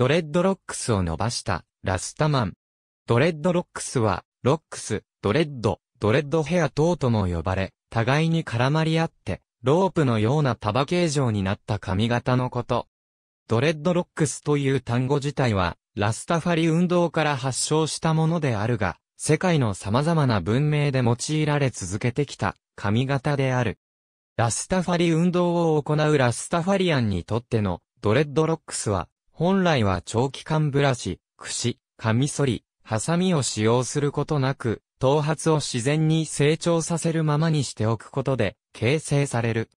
ドレッドロックスを伸ばした、ラスタマン。ドレッドロックスは、ロックス、ドレッド、ドレッドヘア等とも呼ばれ、互いに絡まり合って、ロープのような束形状になった髪型のこと。ドレッドロックスという単語自体は、ラスタファリ運動から発祥したものであるが、世界の様々な文明で用いられ続けてきた髪型である。ラスタファリ運動を行うラスタファリアンにとってのドレッドロックスは本来は長期間ブラシ、櫛、カミソリ、ハサミを使用することなく、頭髪を自然に成長させるままにしておくことで、形成される。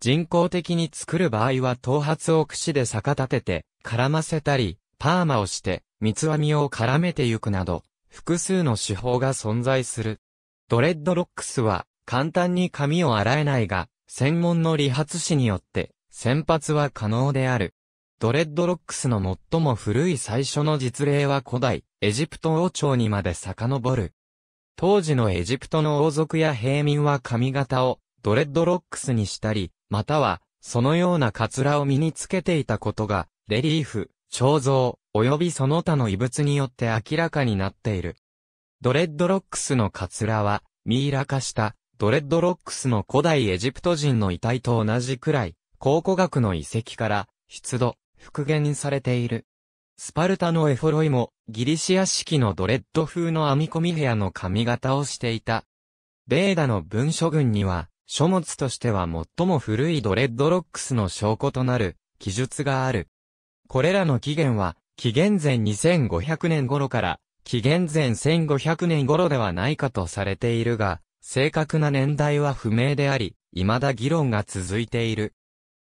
人工的に作る場合は頭髪を櫛で逆立てて、絡ませたり、パーマをして、三つ編みを絡めてゆくなど、複数の手法が存在する。ドレッドロックスは、簡単に髪を洗えないが、専門の理髪師によって、洗髪は可能である。ドレッドロックスの最も古い最初の実例は古代、エジプト王朝にまで遡る。当時のエジプトの王族や平民は髪型をドレッドロックスにしたり、または、そのようなカツラを身につけていたことが、レリーフ、彫像、及びその他の遺物によって明らかになっている。ドレッドロックスのカツラは、ミイラ化した、ドレッドロックスの古代エジプト人の遺体と同じくらい、考古学の遺跡から、出土、復元されている。スパルタのエフォロイも、ギリシア式のドレッド風の編み込み部屋の髪型をしていた。ベーダの文書群には、書物としては最も古いドレッドロックスの証拠となる、記述がある。これらの起源は、紀元前2500年頃から、紀元前1500年頃ではないかとされているが、正確な年代は不明であり、未だ議論が続いている。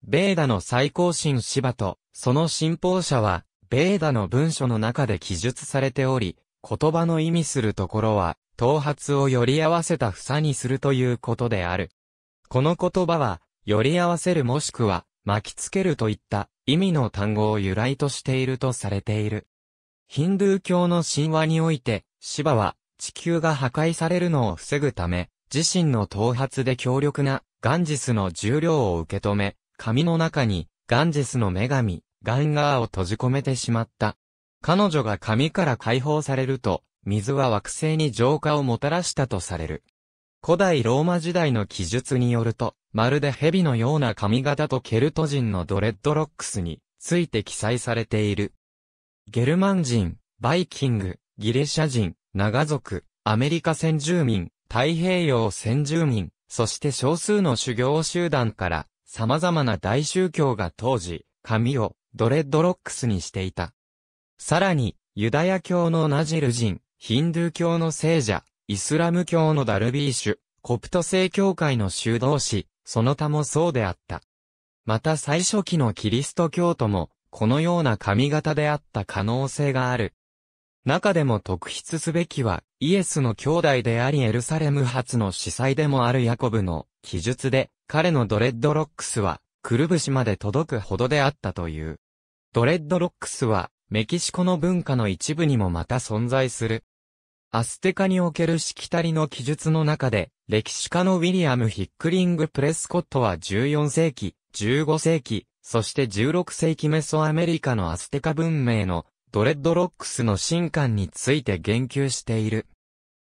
ベーダの最高神シバと、その信奉者は、ベーダの文書の中で記述されており、言葉の意味するところは、頭髪をより合わせた房にするということである。この言葉は、より合わせるもしくは、巻きつけるといった意味の単語を由来としているとされている。ヒンドゥー教の神話において、シバは地球が破壊されるのを防ぐため、自身の頭髪で強力なガンジスの重量を受け止め、髪の中に、ガンジスの女神、ガンガーを閉じ込めてしまった。彼女が髪から解放されると、水は惑星に浄化をもたらしたとされる。古代ローマ時代の記述によると、まるで蛇のような髪型とケルト人のドレッドロックスについて記載されている。ゲルマン人、バイキング、ギリシャ人、長族、アメリカ先住民、太平洋先住民、そして少数の修行集団から様々な大宗教が当時、髪をドレッドロックスにしていた。さらに、ユダヤ教のナジル人、ヒンドゥー教の聖者、イスラム教のダルビーシュ、コプト正教会の修道士、その他もそうであった。また最初期のキリスト教徒も、このような髪型であった可能性がある。中でも特筆すべきは、イエスの兄弟でありエルサレム発の司祭でもあるヤコブの記述で、彼のドレッドロックスは、くるぶしまで届くほどであったという。ドレッドロックスは、メキシコの文化の一部にもまた存在する。アステカにおけるしきたりの記述の中で、歴史家のウィリアム・ヒックリング・プレスコットは14世紀、15世紀、そして16世紀メソアメリカのアステカ文明のドレッドロックスの進化について言及している。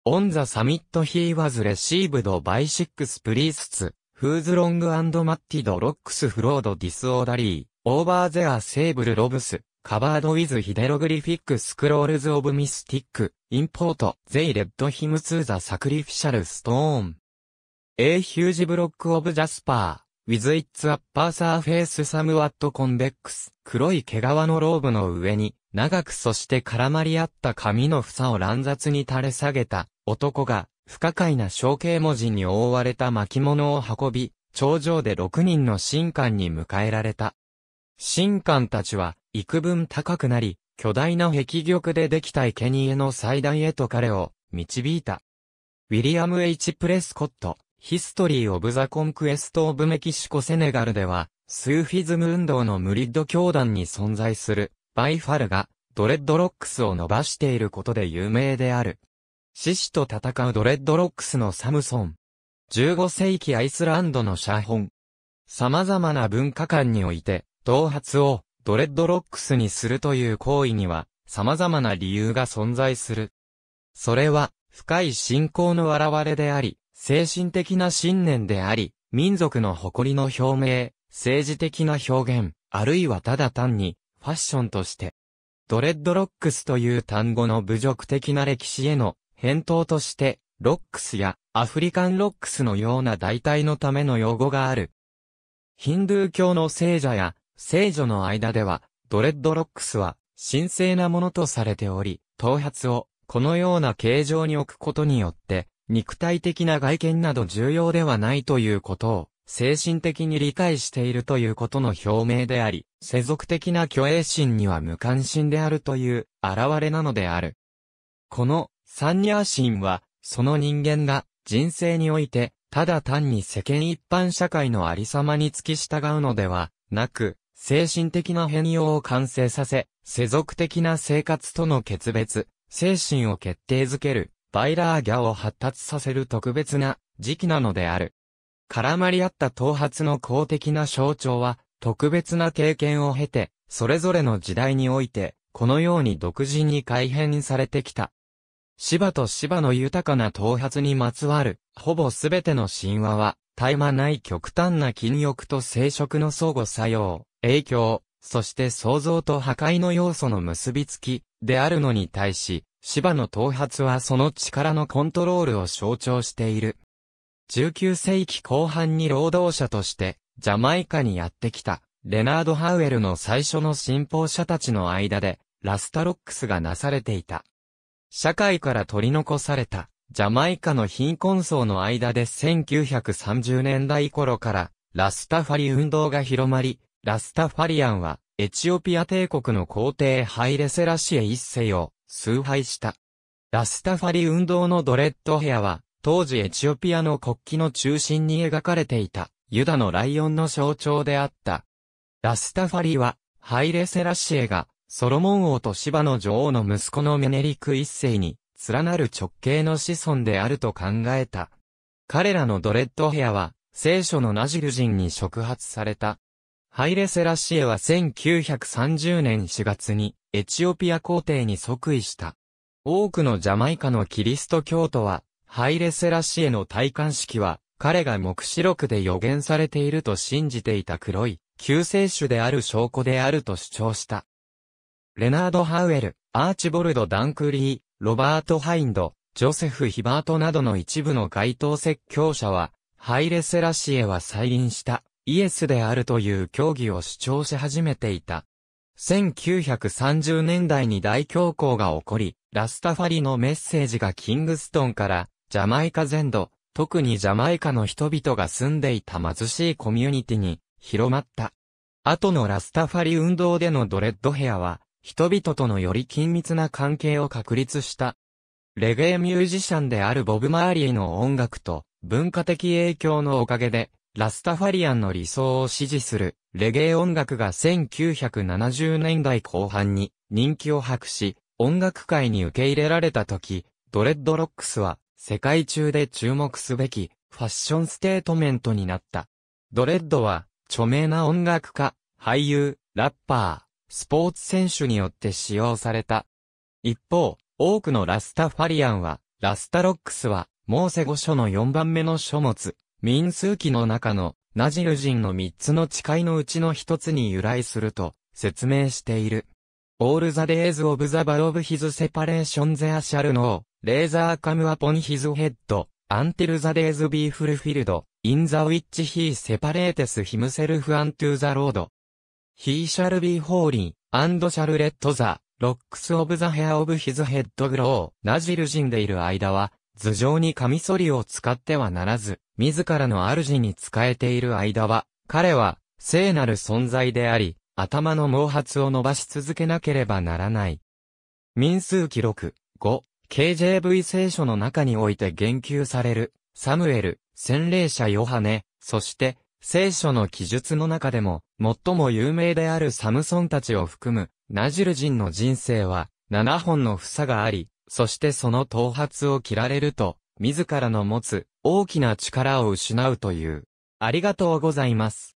On the summit he was received by six priests, whose long and matted locks flowed disorderly, over their sable robes, covered with hieroglyphic d scrolls of mystic, import, they led him to the sacrificial stone. A huge block of jasper, with its upper surface somewhat convex, 黒い毛皮のローブの上に、長くそして絡まり合った髪の房を乱雑に垂れ下げた、男が不可解な象形文字に覆われた巻物を運び、頂上で6人の神官に迎えられた。神官たちは幾分高くなり、巨大な壁玉でできた生贄の祭壇へと彼を導いた。ウィリアム・ H・ プレスコット、ヒストリー・オブ・ザ・コンクエスト・オブ・メキシコ・セネガルでは、スーフィズム運動のムリッド教団に存在する、バイファルが、ドレッドロックスを伸ばしていることで有名である。獅子と戦うドレッドロックスのサムソン。15世紀アイスランドの写本。様々な文化観において、頭髪をドレッドロックスにするという行為には、様々な理由が存在する。それは、深い信仰の現れであり、精神的な信念であり、民族の誇りの表明、政治的な表現、あるいはただ単に、ファッションとして。ドレッドロックスという単語の侮辱的な歴史への返答として、ロックスやアフリカンロックスのような代替のための用語がある。ヒンドゥー教の聖者や聖女の間では、ドレッドロックスは神聖なものとされており、頭髪をこのような形状に置くことによって、肉体的な外見など重要ではないということを、精神的に理解しているということの表明であり、世俗的な虚栄心には無関心であるという、現れなのである。この、サンニャー神は、その人間が人生において、ただ単に世間一般社会のありさまに付き従うのではなく、精神的な変容を完成させ、世俗的な生活との決別、精神を決定づける、バイラーギャを発達させる特別な時期なのである。絡まり合った頭髪の公的な象徴は、特別な経験を経て、それぞれの時代において、このように独自に改変されてきた。芝と芝の豊かな頭髪にまつわる、ほぼすべての神話は、絶え間ない極端な禁欲と生殖の相互作用、影響、そして創造と破壊の要素の結びつき、であるのに対し、芝の頭髪はその力のコントロールを象徴している。19世紀後半に労働者として、ジャマイカにやってきた、レナード・ハウエルの最初の信奉者たちの間で、ラスタロックスがなされていた。社会から取り残された、ジャマイカの貧困層の間で1930年代頃から、ラスタファリ運動が広まり、ラスタファリアンは、エチオピア帝国の皇帝ハイレセラシエ一世を、崇拝した。ラスタファリ運動のドレッドヘアは、当時エチオピアの国旗の中心に描かれていた、ユダのライオンの象徴であった。ラスタファリは、ハイレセラシエが、ソロモン王と芝の女王の息子のメネリク一世に、連なる直系の子孫であると考えた。彼らのドレッドヘアは、聖書のナジル人に触発された。ハイレセラシエは1930年4月にエチオピア皇帝に即位した。多くのジャマイカのキリスト教徒は、ハイレセラシエの戴冠式は、彼が目視録で予言されていると信じていた黒い、救世主である証拠であると主張した。レナード・ハウエル、アーチボルド・ダンクリー、ロバート・ハインド、ジョセフ・ヒバートなどの一部の該当説教者は、ハイレ・セラシエは再臨した、イエスであるという教義を主張し始めていた。1930年代に大恐慌が起こり、ラスタファリのメッセージがキングストンから、ジャマイカ全土、特にジャマイカの人々が住んでいた貧しいコミュニティに広まった。後のラスタファリ運動でのドレッドヘアは、人々とのより緊密な関係を確立した。レゲエミュージシャンであるボブ・マーリーの音楽と文化的影響のおかげで、ラスタファリアンの理想を支持するレゲエ音楽が1970年代後半に人気を博し、音楽界に受け入れられた時、ドレッドロックスは世界中で注目すべきファッションステートメントになった。ドレッドは著名な音楽家、俳優、ラッパー、スポーツ選手によって使用された。一方、多くのラスタファリアンは、ラスタロックスは、モーセ5書の4番目の書物、民数記の中の、ナジル人の3つの誓いのうちの1つに由来すると、説明している。All the days of the bar of his separation there shall no, laser come upon his head, until the days be fulfilled, in the which he separates himself unto the r o a d He shall be holy, and shall let the locks of the hair of his head grow. なじる人でいる間は、頭上にカミソリを使ってはならず、自らの主に仕えている間は、彼は、聖なる存在であり、頭の毛髪を伸ばし続けなければならない。民数記録、5、KJV 聖書の中において言及される、サムエル、洗礼者ヨハネ、そして、聖書の記述の中でも、最も有名であるサムソンたちを含む、ナジル人の人生は、7本の房があり、そしてその頭髪を切られると、自らの持つ、大きな力を失うという。ありがとうございます。